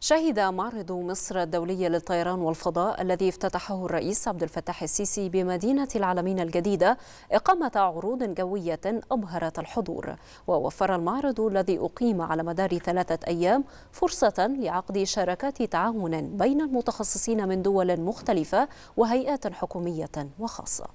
شهد معرض مصر الدولي للطيران والفضاء الذي افتتحه الرئيس عبد الفتاح السيسي بمدينة العالمين الجديدة إقامة عروض جوية أبهرت الحضور ووفر المعرض الذي أقيم على مدار ثلاثة أيام فرصة لعقد شراكات تعاون بين المتخصصين من دول مختلفة وهيئات حكومية وخاصة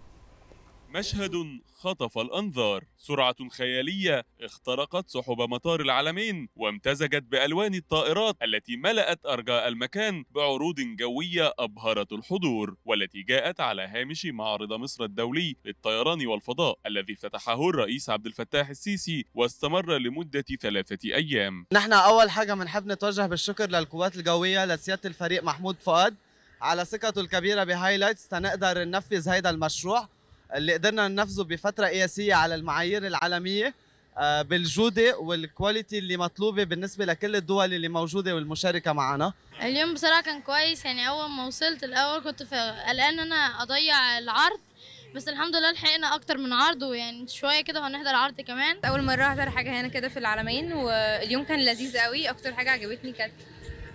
مشهد خطف الأنظار سرعة خيالية اخترقت سحب مطار العالمين وامتزجت بألوان الطائرات التي ملأت أرجاء المكان بعروض جوية أبهرت الحضور والتي جاءت على هامش معرض مصر الدولي للطيران والفضاء الذي افتتحه الرئيس عبد الفتاح السيسي واستمر لمدة ثلاثة أيام نحن أول حاجة بنحب نتوجه بالشكر للقوات الجوية لسيادة الفريق محمود فؤاد على ثقته الكبيرة بهايلايتس تنقدر ننفذ هذا المشروع اللي قدرنا ننفذه بفتره قياسيه على المعايير العالميه آه، بالجودة والكواليتي اللي مطلوبة بالنسبة لكل الدول اللي موجودة والمشاركة معنا اليوم بصراحة كان كويس يعني أول ما وصلت الأول كنت قلقان أنا أضيع العرض بس الحمد لله لحقنا اكتر من عرض ويعني شويه كده وهنحضر عرض كمان اول مره احضر حاجه هنا كده في العالمين واليوم كان لذيذ قوي اكتر حاجه عجبتني كانت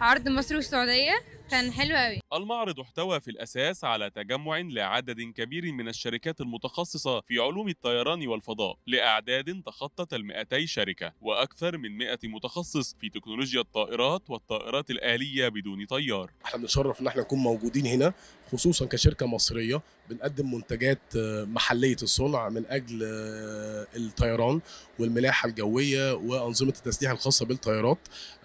عرض مصر والسعوديه كان حلو قوي المعرض احتوى في الأساس على تجمع لعدد كبير من الشركات المتخصصة في علوم الطيران والفضاء لأعداد تخطت ال 200 شركة وأكثر من 100 متخصص في تكنولوجيا الطائرات والطائرات الآلية بدون طيار احنا بنشرف ان احنا نكون موجودين هنا خصوصا كشركة مصرية بنقدم منتجات آه، محلية الصنع من أجل آه، الطيران والملاحة الجوية وأنظمة التسليح الخاصة بالطيارات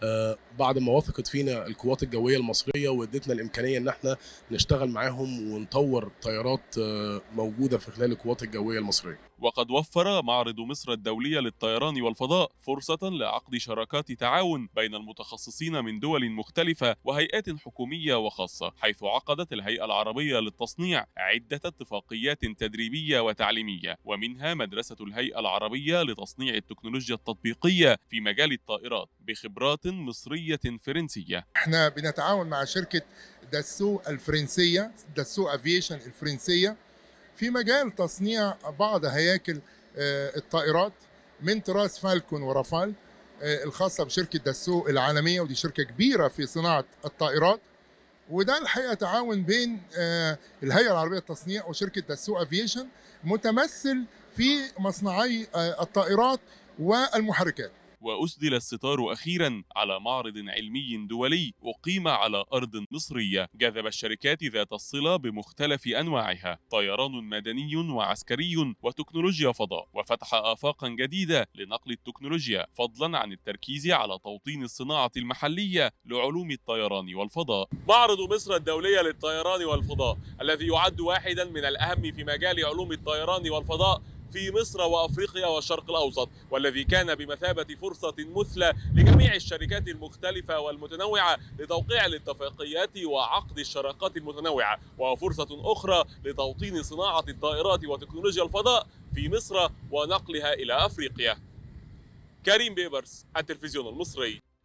آه، بعد ما وافقت فينا القوات الجوية المصرية وادتنا الامكانيه ان احنا نشتغل معاهم ونطور طيارات آه، موجوده في خلال القوات الجويه المصريه وقد وفر معرض مصر الدولية للطيران والفضاء فرصة لعقد شراكات تعاون بين المتخصصين من دول مختلفة وهيئات حكومية وخاصة حيث عقدت الهيئة العربية للتصنيع عدة اتفاقيات تدريبية وتعليمية ومنها مدرسة الهيئة العربية لتصنيع التكنولوجيا التطبيقية في مجال الطائرات بخبرات مصرية فرنسية احنا بنتعاون مع شركة داسو الفرنسية داسو افيشن الفرنسية في مجال تصنيع بعض هياكل آه، الطائرات من طراز فالكون ورافال آه، الخاصة بشركة دسو العالمية ودي شركة كبيرة في صناعة الطائرات وده الحقيقة تعاون بين آه، الهيئة العربية للتصنيع وشركة دسو افيشن متمثل في مصنعي الطائرات والمحركات وأسدل الستار أخيرا على معرض علمي دولي أقيم على أرض مصرية جذب الشركات ذات الصلة بمختلف أنواعها طيران مدني وعسكري وتكنولوجيا فضاء وفتح آفاقا جديدة لنقل التكنولوجيا فضلا عن التركيز على توطين الصناعة المحلية لعلوم الطيران والفضاء معرض مصر الدولية للطيران والفضاء الذي يعد واحدا من الأهم في مجال علوم الطيران والفضاء في مصر وافريقيا والشرق الاوسط والذي كان بمثابه فرصه مثلى لجميع الشركات المختلفه والمتنوعه لتوقيع الاتفاقيات وعقد الشراكات المتنوعه وفرصه اخرى لتوطين صناعه الطائرات وتكنولوجيا الفضاء في مصر ونقلها الى افريقيا كريم بيبرس التلفزيون المصري